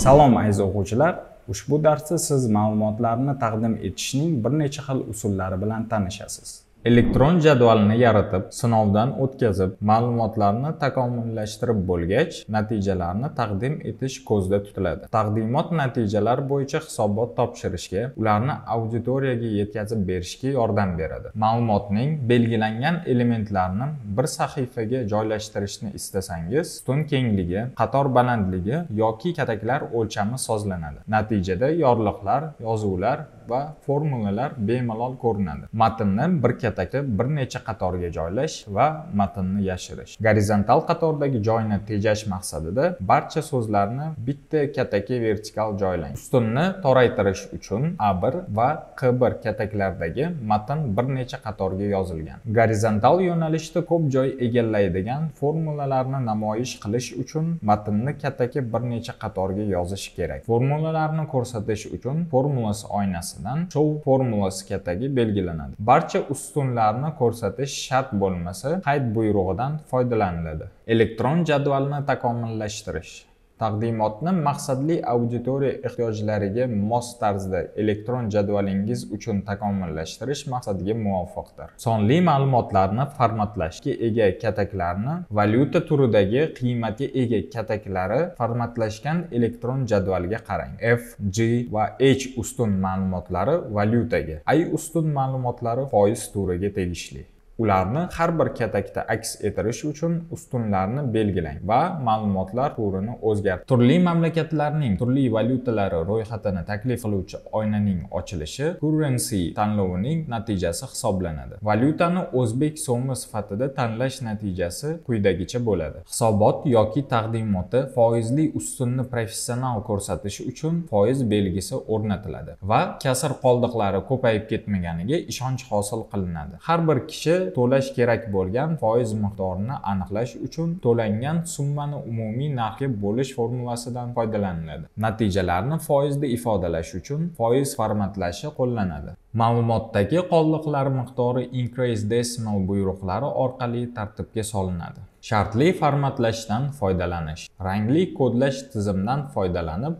Salom aziz o'quvchilar, ushbu darsda siz ma'lumotlarni taqdim etishning bir necha xil usullari bilan tanishasiz. elektron jadvalni yaratib sinovdan o'tkazib ma'lumotlarni takomillashtirib bo'lgach natijalarni taqdim etish ko'zda tutiladi taqdimot natijalar bo'yicha hisobot topshirishga ularni auditoriyaga yetkazib berishga yordam beradi ma'lumotning belgilangan elementlarini bir sahifaga joylashtirishni istasangiz tutun kengligi qator balandligi yoki kataklar o'lchami sozlanadi natijada yorliqlar yozuvlar va formulalar bemalol ko'rinadi matnni bir harakataki bir necha qatorga joylash va matnni yashirish gorizontal qatordagi joyni tejash maqsadida barcha so'zlarni bitta kataki vertikal joylang ustunni toraytirish uchun a1 va q1 kataklardagi matn bir necha qatorga yozilgan gorizontal yo'nalishda ko'p joy egallaydigan formulalarni namoyish qilish uchun matnni kattaki bir necha qatorga yozish kerak formulalarni ko'rsatish uchun formulasi oynasidan show formulasi katagi belgilanadi barcha ustun ustunlarni ko'rsatish shart bo'lmasa qayd buyrug'idan foydalaniladi elektron jadvalni takomillashtirish taqdimotni maqsadli auditoriya ehtiyojlariga mos tarzda elektron jadvalingiz uchun takomillashtirish maqsadiga muvofiqdir sonli ma'lumotlarni formatlashga ega kataklarni valyuta turidagi qiymatga ega kataklari formatlashgan elektron jadvalga qarang f g va h ustun ma'lumotlari valyutaga i ustun ma'lumotlari foiz turiga tegishli ularni har bir katakda aks ettirish uchun ustunlarni belgilang va ma'lumotlar turini o'zgart turli mamlakatlarning turli valyutalari ro'yxatini taklif qiluvchi oynaning ochilishi currency tanlovining natijasi hisoblanadi valyutani o'zbek so'mi sifatida tanlash natijasi quyidagicha bo'ladi hisobot yoki taqdimoti foizli ustunni professional ko'rsatish uchun foiz belgisi o'rnatiladi va kasr qoldiqlari ko'payib ketmaganiga ishonch hosil qilinadi har bir kishi to'lash kerak bo'lgan foiz miqdorini aniqlash uchun to'langan summani umumiy narxga bo'lish formulasidan foydalaniladi natijalarni foizda ifodalash uchun foiz formatlashi qo'llanadi ma'lumotdagi qoldiqlar miqdori increase decimal buyruqlari orqali tartibga solinadi shartli formatlashdan foydalanish rangli kodlash tizimdan foydalanib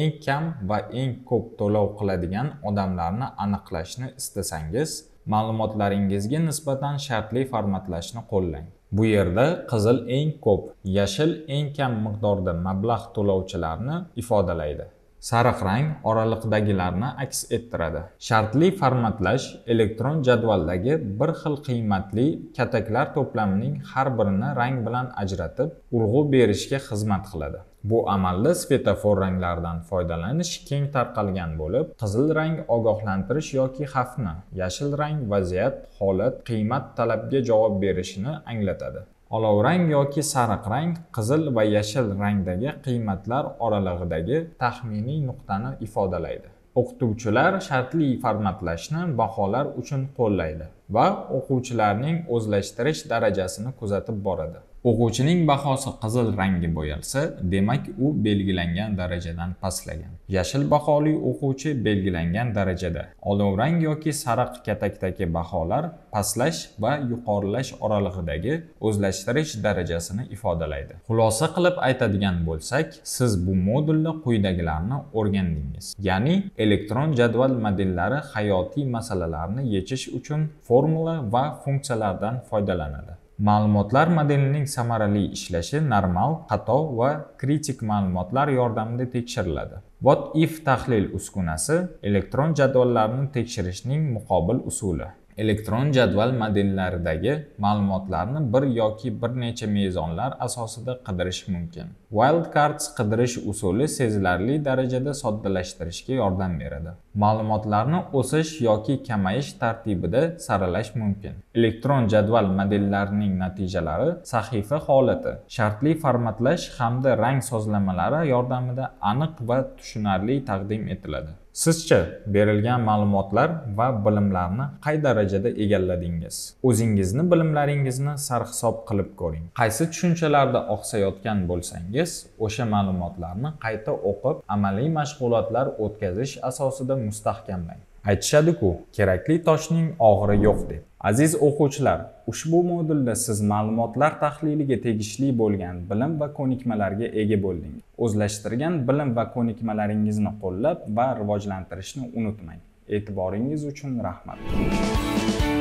eng kam va eng ko'p to'lov qiladigan odamlarni aniqlashni istasangiz ma'lumotlaringizga nisbatan shartli formatlashni qo'llang. Bu yerda qizil eng ko'p, yashil eng kam miqdorda mablag' to'lovchilarni ifodalaydi. sariq rang oraliqdagilarni aks ettiradi. Shartli formatlash elektron jadvaldagi bir xil qiymatli kataklar to'plamining har birini rang bilan ajratib, urg'u berishga xizmat qiladi. Bu amalda svetofor ranglaridan foydalanish keng tarqalgan bo'lib, qizil rang ogohlantirish yoki xavfni, yashil rang vaziyat, holat, qiymat talabga javob berishini anglatadi. olovrang yoki sariq rang qizil va yashil rangdagi qiymatlar oralig'idagi taxminiy nuqtani ifodalaydi o'qituvchilar shartli formatlashni baholar uchun qo'llaydi va o'quvchilarning o'zlashtirish darajasini kuzatib boradi o'quvchining bahosi qizil rangga bo'yalsa demak u belgilangan darajadan pastlagan yashil baholi o'quvchi belgilangan darajada olovrang yoki sariq katakdagi baholar pastlash va yuqorilash oralig'idagi o'zlashtirish darajasini ifodalaydi xulosa qilib aytadigan bo'lsak siz bu modulda quyidagilarni o'rgandingiz ya'ni elektron jadval modellari hayotiy masalalarni yechish uchun formula va funksiyalardan foydalanadi Ma'lumotlar modelining samarali ishlashi normal, xato va kritik ma'lumotlar yordamida tekshiriladi. What if tahlil uskunasi elektron jadvallarni tekshirishning muqobil usuli. elektron jadval modellaridagi ma'lumotlarni bir yoki bir necha mezonlar asosida qidirish mumkin. Wildcards qidirish usuli sezilarli darajada soddalashtirishga yordam beradi. Ma'lumotlarni o'sish yoki kamayish tartibida saralash mumkin. Elektron jadval modellarining natijalari sahifa holati, shartli formatlash hamda rang sozlamalari yordamida aniq va tushunarli taqdim etiladi. Sizcha berilgan ma'lumotlar va bilimlarni qay darajada egalladingiz o'zingizni bilimlaringizni sarhisob qilib ko'ring qaysi tushunchalarda oqsayotgan bo'lsangiz o'sha ma'lumotlarni qayta o'qib amaliy mashg'ulotlar o'tkazish asosida mustahkamlang aytishadiku kerakli toshning og'iri yo'q deb aziz o'quvchilar ushbu modulda siz ma'lumotlar tahliliga tegishli bo'lgan bilim va ko'nikmalarga ega bo'lding o'zlashtirgan bilim va ko'nikmalaringizni qo'llab va rivojlantirishni unutmang e'tiboringiz uchun rahmat